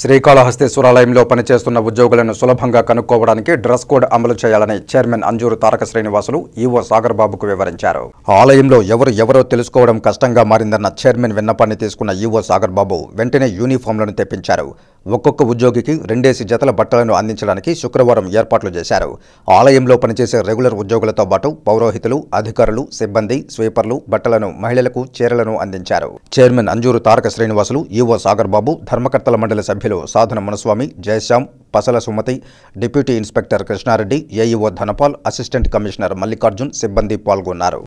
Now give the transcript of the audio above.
శ్రీకాళహస్తీశ్వరాలయంలో పనిచేస్తున్న ఉద్యోగులను సులభంగా కనుక్కోవడానికి డ్రెస్ కోడ్ అమలు చేయాలని చైర్మన్ అంజూరు తారక శ్రీనివాసులు ఈవో సాగర్ బాబుకు వివరించారు ఆలయంలో ఎవరు ఎవరో తెలుసుకోవడం కష్టంగా మారిందన్న చైర్మన్ విన్నపాన్ని తీసుకున్న ఈవో సాగర్ బాబు వెంటనే యూనిఫామ్లను తెప్పించారు ఒక్కొక్క ఉద్యోగికి రెండేసి జతల బట్టలను అందించడానికి శుక్రవారం ఏర్పాట్లు చేశారు ఆలయంలో పనిచేసే రెగ్యులర్ ఉద్యోగులతో పాటు పౌరోహితులు అధికారులు సిబ్బంది స్వీపర్లు బట్టలను మహిళలకు చీరలను అందించారు చైర్మన్ అంజూరు తారక శ్రీనివాసులు ఈవో సాగర్ బాబు ధర్మకర్తల మండలి సభ్యులు Sadhana Munaswamy Jayashyam Pasala Sumathi deputy inspector Krishnareddy AEO Dhanapal assistant commissioner Mallikarjun సిబ్బంది పాల్గొన్నారు